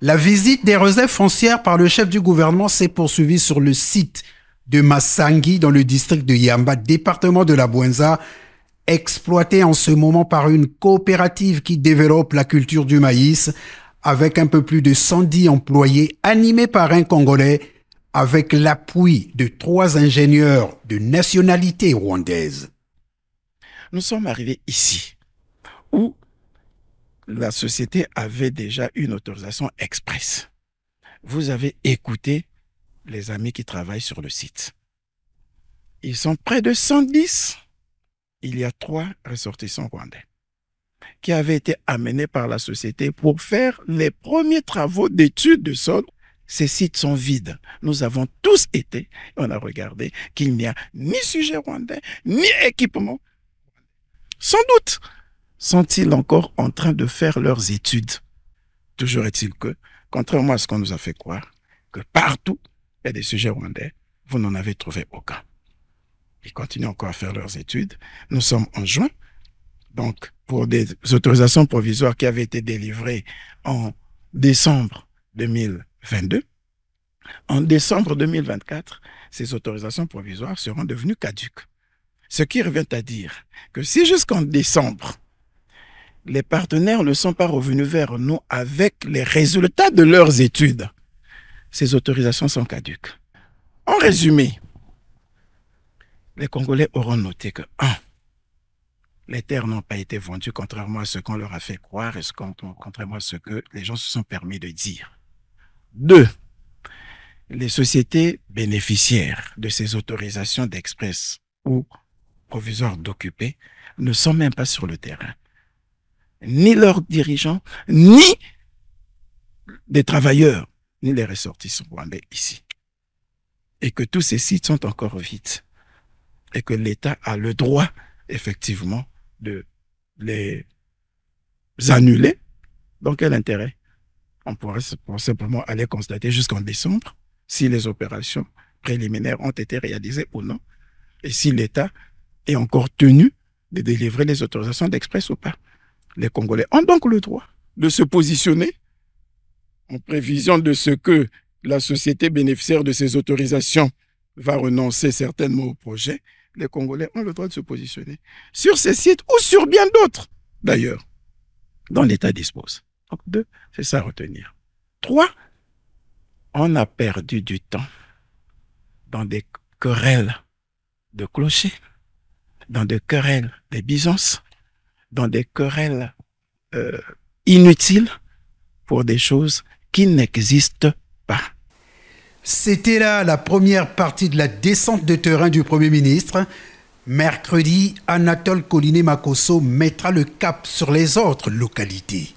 La visite des réserves foncières par le chef du gouvernement s'est poursuivie sur le site de Massangui dans le district de Yamba, département de la Buenza, exploité en ce moment par une coopérative qui développe la culture du maïs avec un peu plus de 110 employés animés par un Congolais avec l'appui de trois ingénieurs de nationalité rwandaise. Nous sommes arrivés ici où la société avait déjà une autorisation express. Vous avez écouté les amis qui travaillent sur le site. Ils sont près de 110. Il y a trois ressortissants rwandais qui avaient été amenés par la société pour faire les premiers travaux d'études de sol. Ces sites sont vides. Nous avons tous été, on a regardé qu'il n'y a ni sujet rwandais, ni équipement. Sans doute, sont-ils encore en train de faire leurs études Toujours est-il que, contrairement à ce qu'on nous a fait croire, que partout, il y a des sujets rwandais, vous n'en avez trouvé aucun. Ils continuent encore à faire leurs études. Nous sommes en juin, donc pour des autorisations provisoires qui avaient été délivrées en décembre 2022. En décembre 2024, ces autorisations provisoires seront devenues caduques. Ce qui revient à dire que si jusqu'en décembre, les partenaires ne sont pas revenus vers nous avec les résultats de leurs études. Ces autorisations sont caduques. En résumé, les Congolais auront noté que 1. Les terres n'ont pas été vendues contrairement à ce qu'on leur a fait croire et ce contrairement à ce que les gens se sont permis de dire. 2. Les sociétés bénéficiaires de ces autorisations d'express ou provisoires d'occupés ne sont même pas sur le terrain ni leurs dirigeants, ni les travailleurs, ni les ressortissants rwandais ici. Et que tous ces sites sont encore vides. Et que l'État a le droit, effectivement, de les annuler. Dans quel intérêt On pourrait simplement aller constater jusqu'en décembre si les opérations préliminaires ont été réalisées ou non, et si l'État est encore tenu de délivrer les autorisations d'express ou pas. Les Congolais ont donc le droit de se positionner en prévision de ce que la société bénéficiaire de ces autorisations va renoncer certainement au projet. Les Congolais ont le droit de se positionner sur ces sites ou sur bien d'autres, d'ailleurs, dont l'État dispose. Donc deux, c'est ça à retenir. Trois, on a perdu du temps dans des querelles de clochers, dans des querelles des bisons, dans des querelles euh, inutiles pour des choses qui n'existent pas. C'était là la première partie de la descente de terrain du Premier ministre. Mercredi, Anatole Collinet-Makosso mettra le cap sur les autres localités.